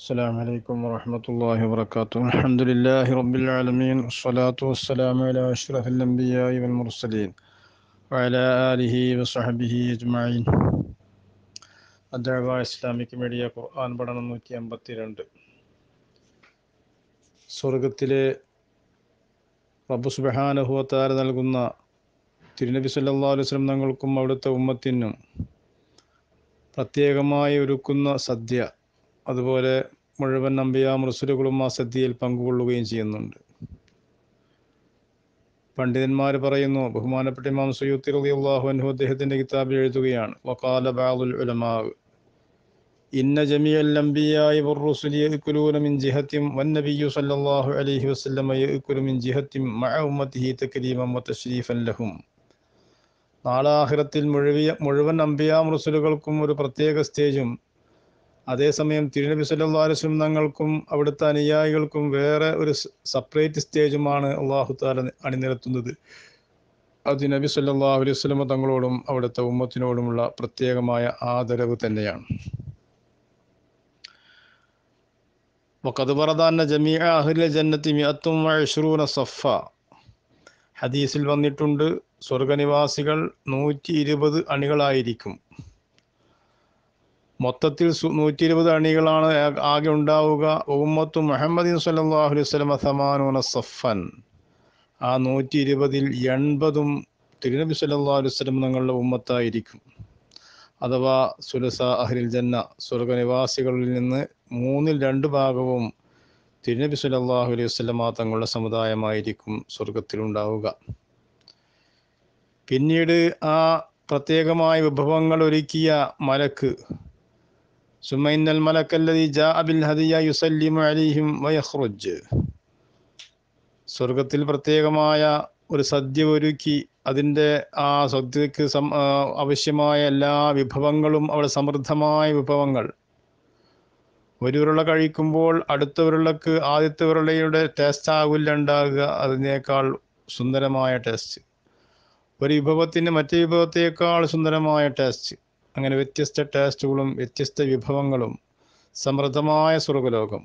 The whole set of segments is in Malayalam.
السلام عليكم ورحمة الله وبركاته الحمد لله رب العالمين والصلاة والسلام على أشرف الأنبياء والمرسلين وعلى آله وصحبه أجمعين അദ്വൈവ ഇസ്ലാമിക് മീഡിയ ഖുർആൻ പഠനം നൂറ്റി അമ്പത്തിരണ്ട് സ്വർഗത്തിലെ റബ്ബു സുബഹാനഹുവത്താര നൽകുന്ന തിരുനബി സല്ലാ അലുസ്ലം തങ്ങൾക്കും അവിടുത്തെ ഉമ്മത്തിനും പ്രത്യേകമായി ഒരുക്കുന്ന സദ്യ അതുപോലെ മുഴുവൻ നമ്പിയ മൃസുലുകളും ആ സദ്യയിൽ പങ്കുകൊള്ളുകയും ചെയ്യുന്നുണ്ട് പണ്ഡിതന്മാർ പറയുന്നു ബഹുമാനപ്പെട്ട ഇമാം സുയൂത്തി റലി അള്ളാഹു അനു അദ്ദേഹത്തിൻ്റെ കിതാബിൽ എഴുതുകയാണ് വക്കാല ബാദുൽ ഉലമാവ് ഇന്ന ജമിയൽ അംബിയായി മിൻ ജിഹത്തിം വൻ നബിയു സല്ലല്ലാഹു അലൈഹി വസല്ലം യഅ്കുലു മിൻ ജിഹത്തിം മഅ ഉമ്മത്തിഹി തക്രീമൻ വതശ്രീഫൻ ലഹും നാളാഹിറത്തിൽ മുഴുവിയ മുഴുവൻ അമ്പിയാ മുറസുലുകൾക്കും ഒരു പ്രത്യേക സ്റ്റേജും അതേസമയം തിരുനബി അലൈഹി വസല്ലം തങ്ങൾക്കും അവിടുത്തെ അനുയായികൾക്കും വേറെ ഒരു സെപ്പറേറ്റ് സ്റ്റേജുമാണ് അള്ളാഹു താല അണിനിരത്തുന്നത് അത് നബി സല്ലാ അലൈവലമ തങ്ങളോടും അവിടുത്തെ ഉമ്മത്തിനോടുമുള്ള പ്രത്യേകമായ ആദരവ് തന്നെയാണ് وقد ورد أن جميع أهل الجنة مئة وعشرون صفا ഹദീസിൽ വന്നിട്ടുണ്ട് സ്വർഗനിവാസികൾ നൂറ്റി ഇരുപത് അണികളായിരിക്കും മൊത്തത്തിൽ നൂറ്റി ഇരുപത് അണികളാണ് ആകെ ഉണ്ടാവുക ഉമ്മത്തു മുഹമ്മദീൻ സല്ലാഹു അലൈഹി സ്വലമ സഫൻ ആ നൂറ്റി ഇരുപതിൽ എൺപതും തിരുനബി സല്ലാഹുലി അലൈഹി സ്വലം നിങ്ങളുടെ ഉമ്മത്തായിരിക്കും അഥവാ സുലസ അഹ്ലിൽ ജന്ന സ്വർഗനിവാസികളിൽ നിന്ന് മൂന്നിൽ രണ്ട് ഭാഗവും തിരുനബി സല്ലാഹു അലൈഹി വസ്ലമ തങ്ങളുടെ സമുദായമായിരിക്കും സ്വർഗത്തിലുണ്ടാവുക പിന്നീട് ആ പ്രത്യേകമായ വിഭവങ്ങൾ ഒരുക്കിയ മലക്ക് ثم إن الملك الذي جاء بالهدي يسلم عليهم ويخرج സ്വർഗത്തിൽ പ്രത്യേകമായ ഒരു സദ്യ ഒരുക്കി അതിൻ്റെ ആ സദ്യക്ക് സം ആവശ്യമായ എല്ലാ വിഭവങ്ങളും അവിടെ സമൃദ്ധമായ വിഭവങ്ങൾ ഒരു ഉരുള കഴിക്കുമ്പോൾ അടുത്ത ഉരുളക്ക് ആദ്യത്തെ ഉരുളയുടെ ടേസ്റ്റ് ആകില്ല ഉണ്ടാകുക അതിനേക്കാൾ സുന്ദരമായ ടേസ്റ്റ് ഒരു വിഭവത്തിന് മറ്റു വിഭവത്തേക്കാൾ സുന്ദരമായ ടേസ്റ്റ് അങ്ങനെ വ്യത്യസ്ത ടേസ്റ്റുകളും വ്യത്യസ്ത വിഭവങ്ങളും സമൃദ്ധമായ സ്വർഗലോകം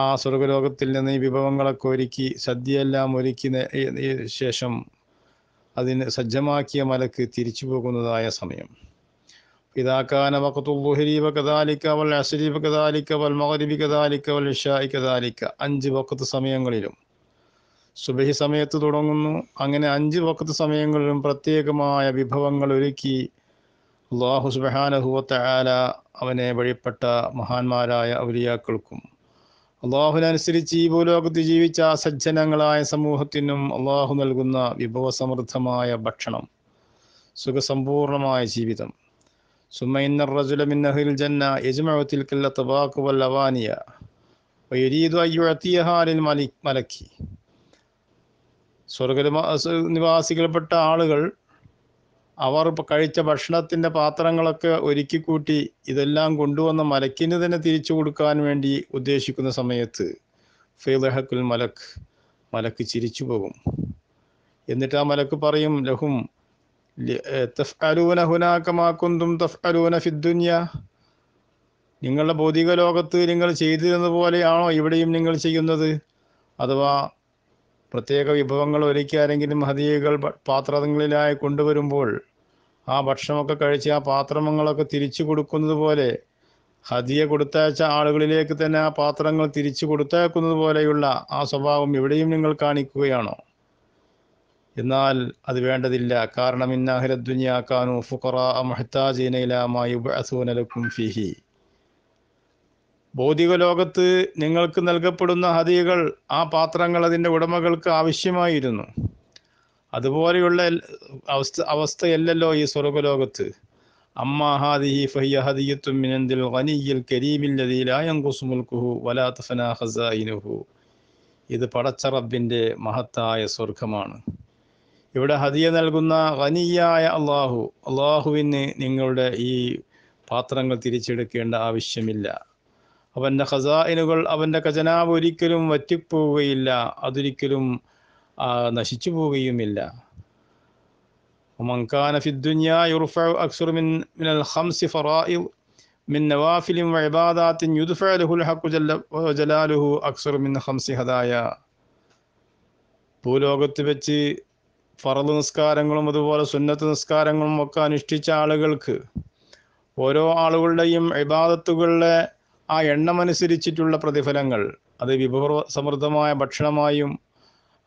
ആ സ്വർഗലോകത്തിൽ നിന്ന് ഈ വിഭവങ്ങളൊക്കെ ഒരുക്കി സദ്യയെല്ലാം ഒരുക്കി ശേഷം അതിന് സജ്ജമാക്കിയ മലക്ക് തിരിച്ചു പോകുന്നതായ സമയം ഇതാക്കാന വക്കത്തുഹരീബ കദാലിക്ക വൽ അസരീബ കദാലിക്ക വൽ മഹരീബി കദാലിക്ക വൽ ഇഷായി കദാലിക്ക അഞ്ച് വക്കത്ത് സമയങ്ങളിലും സുബഹി സമയത്ത് തുടങ്ങുന്നു അങ്ങനെ അഞ്ച് വക്കത്ത് സമയങ്ങളിലും പ്രത്യേകമായ വിഭവങ്ങൾ ഒരുക്കി അള്ളാഹു സുബഹാനഹുവത്തായാല അവനെ വഴിപ്പെട്ട മഹാന്മാരായ ഔലിയാക്കൾക്കും അള്ളാഹുവിനനുസരിച്ച് ഈ ഭൂലോകത്ത് ജീവിച്ച സജ്ജനങ്ങളായ സമൂഹത്തിനും അള്ളാഹു നൽകുന്ന വിഭവസമൃദ്ധമായ ഭക്ഷണം സുഖസമ്പൂർണമായ ജീവിതം സുമൈന്ന റജുലമിന്നഹിൽ ജന്ന യജ്മത്തിൽ കില്ല തബാക്കു വല്ലവാനിയ വൈരീതു മലക്കി സ്വർഗ നിവാസികൾപ്പെട്ട ആളുകൾ അവർ കഴിച്ച ഭക്ഷണത്തിൻ്റെ പാത്രങ്ങളൊക്കെ കൂട്ടി ഇതെല്ലാം കൊണ്ടുവന്ന മലക്കിന് തന്നെ തിരിച്ചു കൊടുക്കാൻ വേണ്ടി ഉദ്ദേശിക്കുന്ന സമയത്ത് ഫൈലഹക്കുൽ മലക്ക് മലക്ക് ചിരിച്ചു പോകും എന്നിട്ട് ആ മലക്ക് പറയും ലഹും തഫ്അലൂന ഹുനാക്കമാക്കുന്തും തഫ്അലൂന ഫിദ്ദുന്യ നിങ്ങളുടെ ഭൗതിക ലോകത്ത് നിങ്ങൾ ചെയ്തിരുന്ന പോലെയാണോ ഇവിടെയും നിങ്ങൾ ചെയ്യുന്നത് അഥവാ പ്രത്യേക വിഭവങ്ങൾ ഒരുക്കി ആരെങ്കിലും ഹദിയകൾ പാത്രങ്ങളിലായി കൊണ്ടുവരുമ്പോൾ ആ ഭക്ഷണമൊക്കെ കഴിച്ച് ആ പാത്രങ്ങളൊക്കെ തിരിച്ചു കൊടുക്കുന്നത് പോലെ ഹദിയ കൊടുത്തയച്ച ആളുകളിലേക്ക് തന്നെ ആ പാത്രങ്ങൾ തിരിച്ചു കൊടുത്തയക്കുന്നത് പോലെയുള്ള ആ സ്വഭാവം എവിടെയും നിങ്ങൾ കാണിക്കുകയാണോ എന്നാൽ അത് വേണ്ടതില്ല കാരണം ഇന്നാഹിര ദുനിയാക്കാനു ഫുഖറ മഹത്താജീനയിലാമായി ഫിഹി ഭൗതിക ലോകത്ത് നിങ്ങൾക്ക് നൽകപ്പെടുന്ന ഹതികൾ ആ പാത്രങ്ങൾ അതിൻ്റെ ഉടമകൾക്ക് ആവശ്യമായിരുന്നു അതുപോലെയുള്ള അവസ്ഥ അവസ്ഥയല്ലല്ലോ ഈ സ്വർഗലോകത്ത് ഇത് പടച്ച റബ്ബിൻ്റെ മഹത്തായ സ്വർഗമാണ് ഇവിടെ ഹദിയ നൽകുന്ന ഖനിയായ അള്ളാഹു അള്ളാഹുവിന് നിങ്ങളുടെ ഈ പാത്രങ്ങൾ തിരിച്ചെടുക്കേണ്ട ആവശ്യമില്ല അവൻ്റെ ഖസായിനുകൾ അവൻ്റെ ഖജനാവ് ഒരിക്കലും വറ്റിപ്പോവുകയില്ല അതൊരിക്കലും നശിച്ചു പോവുകയുമില്ല മിൻ മിനൽ മിൻ ജലാലുഹു മിൻ ഖംസി ഹദായ ഭൂലോകത്ത് വെച്ച് ഫറദ് നിസ്കാരങ്ങളും അതുപോലെ സുന്നത്ത് നിസ്കാരങ്ങളും ഒക്കെ അനുഷ്ഠിച്ച ആളുകൾക്ക് ഓരോ ആളുകളുടെയും ഇബാദത്തുകളിലെ ആ എണ്ണമനുസരിച്ചിട്ടുള്ള പ്രതിഫലങ്ങൾ അത് വിഭവ സമൃദ്ധമായ ഭക്ഷണമായും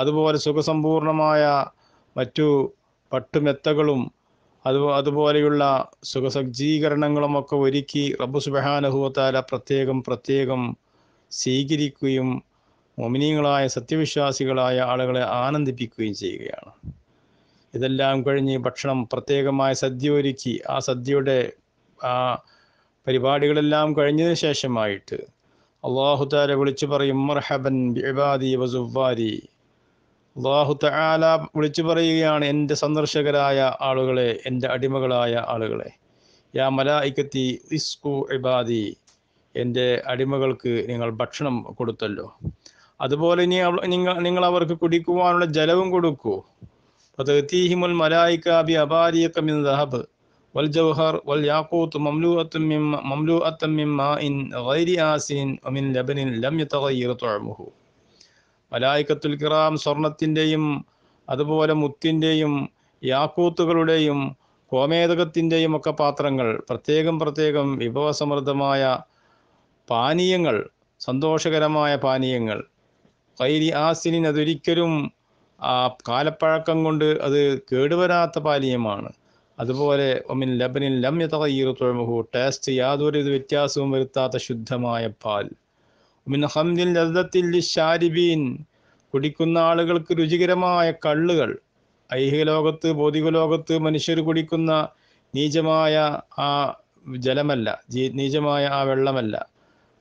അതുപോലെ സുഖസമ്പൂർണമായ മറ്റു പട്ടുമെത്തകളും അതു അതുപോലെയുള്ള ഒക്കെ ഒരുക്കി റബ്ബു സുബഹാനുഭവത്താല പ്രത്യേകം പ്രത്യേകം സ്വീകരിക്കുകയും മൊമിനിയങ്ങളായ സത്യവിശ്വാസികളായ ആളുകളെ ആനന്ദിപ്പിക്കുകയും ചെയ്യുകയാണ് ഇതെല്ലാം കഴിഞ്ഞ് ഭക്ഷണം പ്രത്യേകമായ സദ്യ ഒരുക്കി ആ സദ്യയുടെ ആ പരിപാടികളെല്ലാം കഴിഞ്ഞതിന് ശേഷമായിട്ട് അള്ളാഹുതാല വിളിച്ചു പറയും മർഹബൻ അള്ളാഹു തആല വിളിച്ചു പറയുകയാണ് എൻ്റെ സന്ദർശകരായ ആളുകളെ എൻ്റെ അടിമകളായ ആളുകളെ യാ മലായിക്കത്തി ഇസ്കു ഇബാദി എൻ്റെ അടിമകൾക്ക് നിങ്ങൾ ഭക്ഷണം കൊടുത്തല്ലോ അതുപോലെ ഇനി നിങ്ങൾ നിങ്ങൾ അവർക്ക് കുടിക്കുവാനുള്ള ജലവും കൊടുക്കൂ തീഹിമുൽ മലായിക്കാബി അബാരിയക്കമിൻ ദഹബ് والجوهر والياقوت مملوءة من مملوءة من ماء غير آسن ومن لبن لم يتغير طعمه മലായിക്കത്തുൽ കിറാം സ്വർണത്തിൻ്റെയും അതുപോലെ മുത്തിൻ്റെയും യാക്കൂത്തുകളുടെയും കോമേതകത്തിൻ്റെയും ഒക്കെ പാത്രങ്ങൾ പ്രത്യേകം പ്രത്യേകം വിഭവസമൃദ്ധമായ പാനീയങ്ങൾ സന്തോഷകരമായ പാനീയങ്ങൾ കൈരി ആസിനിൻ അതൊരിക്കലും ആ കാലപ്പഴക്കം കൊണ്ട് അത് കേടുവരാത്ത പാനീയമാണ് അതുപോലെ ഒമിൻ ലബനിൻ ലമ്യ തകയ്യീർ തുഴമുഹു ടേസ്റ്റ് യാതൊരു വ്യത്യാസവും വരുത്താത്ത ശുദ്ധമായ പാൽ ഒമിൻ ഹംദിൻ ലതത്തിൽ ഷാരിബീൻ കുടിക്കുന്ന ആളുകൾക്ക് രുചികരമായ കള്ളുകൾ ഐഹിക ലോകത്ത് ഭൗതിക ലോകത്ത് മനുഷ്യർ കുടിക്കുന്ന നീചമായ ആ ജലമല്ല ജീ നീചമായ ആ വെള്ളമല്ല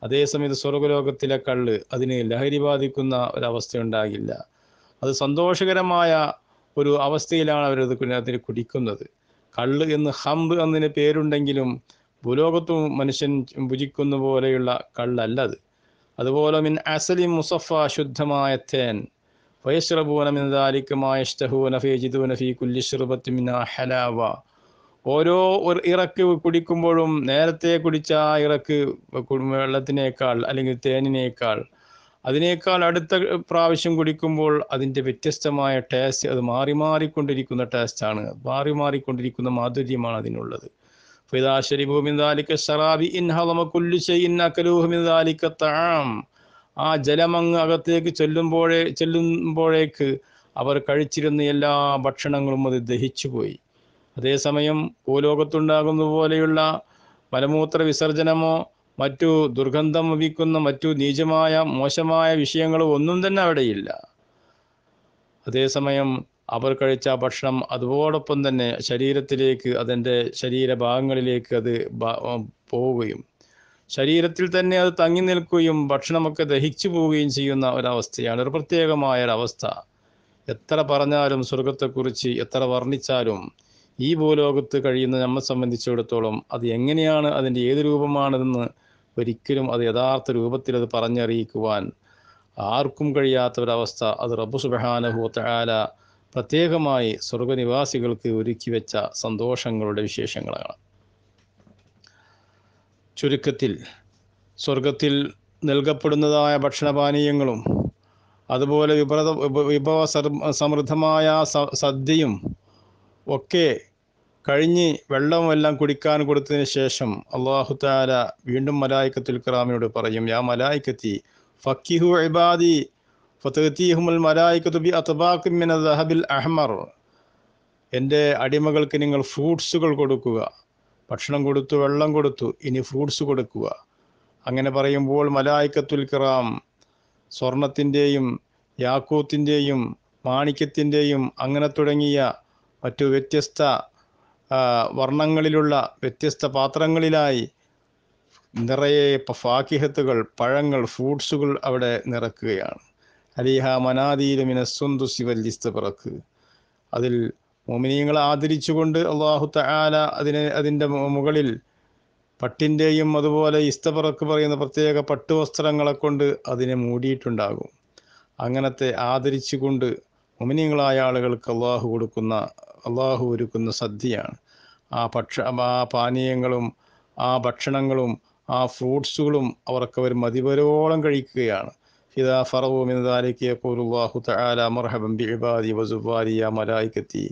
അതേസമയത്ത് സ്വർഗലോകത്തിലെ കള്ള് അതിന് ലഹരി ബാധിക്കുന്ന ഒരവസ്ഥ ഉണ്ടാകില്ല അത് സന്തോഷകരമായ ഒരു അവസ്ഥയിലാണ് അവരത് അതിന് കുടിക്കുന്നത് കള്ള് എന്ന് ഹംബ് എന്നതിന് പേരുണ്ടെങ്കിലും ഭൂലോകത്തും മനുഷ്യൻ ഭുജിക്കുന്ന പോലെയുള്ള കള്ളല്ല അത് അതുപോലെ മിൻ അസലി മുസഫ ശുദ്ധമായ തേൻ മിന ഹലാവ ഓരോ ഒരു ഇറക്ക് കുടിക്കുമ്പോഴും നേരത്തെ കുടിച്ച ആ ഇറക്ക് വെള്ളത്തിനേക്കാൾ അല്ലെങ്കിൽ തേനിനേക്കാൾ അതിനേക്കാൾ അടുത്ത പ്രാവശ്യം കുടിക്കുമ്പോൾ അതിൻ്റെ വ്യത്യസ്തമായ ടേസ്റ്റ് അത് മാറി മാറിക്കൊണ്ടിരിക്കുന്ന ടേസ്റ്റാണ് മാറി മാറിക്കൊണ്ടിരിക്കുന്ന മാധുര്യമാണ് അതിനുള്ളത് ഫിദാശരിഭൂമിന്ദാലിക്ക ഷറാബി ഇൻഹമക്കുല്ലുശൈന്നക്കലൂഹമിന്ദാലിക്ക ആ ജലമങ്ങ് അകത്തേക്ക് ചൊല്ലുമ്പോഴേ ചെല്ലുമ്പോഴേക്ക് അവർ കഴിച്ചിരുന്ന എല്ലാ ഭക്ഷണങ്ങളും അത് ദഹിച്ചുപോയി അതേസമയം ഭൂലോകത്തുണ്ടാകുന്ന പോലെയുള്ള മലമൂത്ര വിസർജനമോ മറ്റു ദുർഗന്ധം വഹിക്കുന്ന മറ്റു നീചമായ മോശമായ വിഷയങ്ങളും ഒന്നും തന്നെ അവിടെയില്ല അതേസമയം അവർ കഴിച്ച ഭക്ഷണം അതോടൊപ്പം തന്നെ ശരീരത്തിലേക്ക് അതിൻ്റെ ശരീരഭാഗങ്ങളിലേക്ക് അത് പോവുകയും ശരീരത്തിൽ തന്നെ അത് തങ്ങി നിൽക്കുകയും ഭക്ഷണമൊക്കെ ദഹിച്ചു പോവുകയും ചെയ്യുന്ന ഒരവസ്ഥയാണ് ഒരു പ്രത്യേകമായ ഒരവസ്ഥ എത്ര പറഞ്ഞാലും സ്വർഗത്തെക്കുറിച്ച് എത്ര വർണ്ണിച്ചാലും ഈ ഭൂലോകത്ത് കഴിയുന്ന നമ്മെ സംബന്ധിച്ചിടത്തോളം അത് എങ്ങനെയാണ് അതിൻ്റെ ഏത് രൂപമാണെന്ന് ഒരിക്കലും അത് യഥാർത്ഥ രൂപത്തിൽ അത് പറഞ്ഞറിയിക്കുവാൻ ആർക്കും കഴിയാത്ത ഒരവസ്ഥ അത് റബ്ബു സുബഹാനഹൂത്താല പ്രത്യേകമായി സ്വർഗനിവാസികൾക്ക് ഒരുക്കി വെച്ച സന്തോഷങ്ങളുടെ വിശേഷങ്ങളാണ് ചുരുക്കത്തിൽ സ്വർഗത്തിൽ നൽകപ്പെടുന്നതായ ഭക്ഷണപാനീയങ്ങളും അതുപോലെ വിഭവ വിഭവ സമൃദ്ധമായ സദ്യയും ഒക്കെ കഴിഞ്ഞ് വെള്ളമെല്ലാം കുടിക്കാൻ കൊടുത്തതിന് ശേഷം അള്ളാഹു താല വീണ്ടും മലായിക്കത്തുൽ ക്രാമിനോട് പറയും യാ മലായിക്കത്തി ഫക്കിഹു ഇബാദി ഫത്തീഹുൽ മലായിക്കത്തു ബി അത്തബാക്കിമിൻ ദഹബിൽ അഹ്മർ എൻ്റെ അടിമകൾക്ക് നിങ്ങൾ ഫ്രൂട്ട്സുകൾ കൊടുക്കുക ഭക്ഷണം കൊടുത്തു വെള്ളം കൊടുത്തു ഇനി ഫ്രൂട്ട്സ് കൊടുക്കുക അങ്ങനെ പറയുമ്പോൾ മലായിക്കത്തുൽ കിറാം സ്വർണത്തിൻ്റെയും യാക്കൂത്തിൻ്റെയും മാണിക്യത്തിൻ്റെയും അങ്ങനെ തുടങ്ങിയ മറ്റു വ്യത്യസ്ത വർണ്ണങ്ങളിലുള്ള വ്യത്യസ്ത പാത്രങ്ങളിലായി നിറയെ ഫാക്കിഹത്തുകൾ പഴങ്ങൾ ഫ്രൂട്ട്സുകൾ അവിടെ നിറക്കുകയാണ് അലിഹ മനാദീരമിന സ്വന്തു ശിവല്ലിസ്ത പിറക്ക് അതിൽ മോമിനിയങ്ങളെ ആദരിച്ചുകൊണ്ട് അള്ളാഹു തആല അതിനെ അതിൻ്റെ മുകളിൽ പട്ടിൻ്റെയും അതുപോലെ ഇസ്തപിറക്ക് പറയുന്ന പ്രത്യേക പട്ടുവസ്ത്രങ്ങളെ കൊണ്ട് അതിനെ മൂടിയിട്ടുണ്ടാകും അങ്ങനത്തെ ആദരിച്ചുകൊണ്ട് മുമിനിയങ്ങളായ ആളുകൾക്ക് അള്ളാഹു കൊടുക്കുന്ന അള്ളാഹു ഒരുക്കുന്ന സദ്യയാണ് ആ ഭക്ഷ ആ പാനീയങ്ങളും ആ ഭക്ഷണങ്ങളും ആ ഫ്രൂട്ട്സുകളും അവർ മതിപരോളം കഴിക്കുകയാണ് ഇതാ ഫറവു മിനദാലിക്ക് യഖൂലുല്ലാഹു തആല മർഹബൻ ബിഇബാദി യാ മലായികത്തി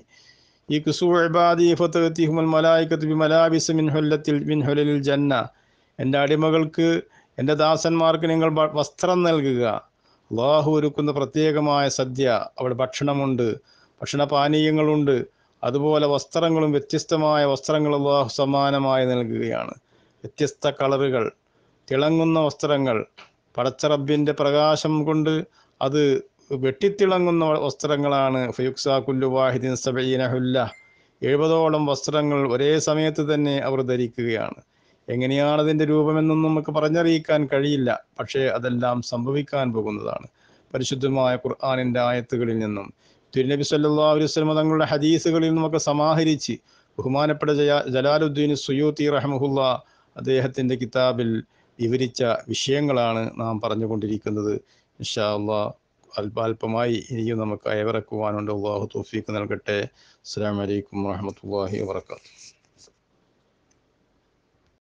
ഇബാദി മലായികത്തു മിൻ മിൻ ജന്ന എൻ്റെ അടിമകൾക്ക് എൻ്റെ ദാസന്മാർക്ക് നിങ്ങൾ വസ്ത്രം നൽകുക അള്ളാഹു ഒരുക്കുന്ന പ്രത്യേകമായ സദ്യ അവിടെ ഭക്ഷണമുണ്ട് ഭക്ഷണപാനീയങ്ങളുണ്ട് അതുപോലെ വസ്ത്രങ്ങളും വ്യത്യസ്തമായ വസ്ത്രങ്ങൾ അള്ളാഹു സമാനമായി നൽകുകയാണ് വ്യത്യസ്ത കളറുകൾ തിളങ്ങുന്ന വസ്ത്രങ്ങൾ പടച്ചറബിൻ്റെ പ്രകാശം കൊണ്ട് അത് വെട്ടിത്തിളങ്ങുന്ന വസ്ത്രങ്ങളാണ് ഫയുക്സ കുല്ലു വാഹിദിൻ സബീനഹുല്ല എഴുപതോളം വസ്ത്രങ്ങൾ ഒരേ സമയത്ത് തന്നെ അവർ ധരിക്കുകയാണ് എങ്ങനെയാണ് അതിൻ്റെ രൂപമെന്നൊന്നും നമുക്ക് പറഞ്ഞറിയിക്കാൻ കഴിയില്ല പക്ഷേ അതെല്ലാം സംഭവിക്കാൻ പോകുന്നതാണ് പരിശുദ്ധമായ ഖുർആാനിൻ്റെ ആയത്തുകളിൽ നിന്നും തിരുനബി സല്ലാ അലൈവലമ തങ്ങളുടെ ഹദീസുകളിൽ നമുക്ക് സമാഹരിച്ച് ബഹുമാനപ്പെട്ട ജയ ജലാലുദ്ദീൻ സുയൂത്തി റഹമുല്ല അദ്ദേഹത്തിൻ്റെ കിതാബിൽ വിവരിച്ച വിഷയങ്ങളാണ് നാം പറഞ്ഞുകൊണ്ടിരിക്കുന്നത് ഇൻഷാ അള്ളാ അല്പാൽപമായി ഇനിയും നമുക്ക് അയവിറക്കുവാനുണ്ട് അള്ളാഹു തോഫീക്ക് നൽകട്ടെ അസ്സാം വലൈക്കും വാഹി വാത്തു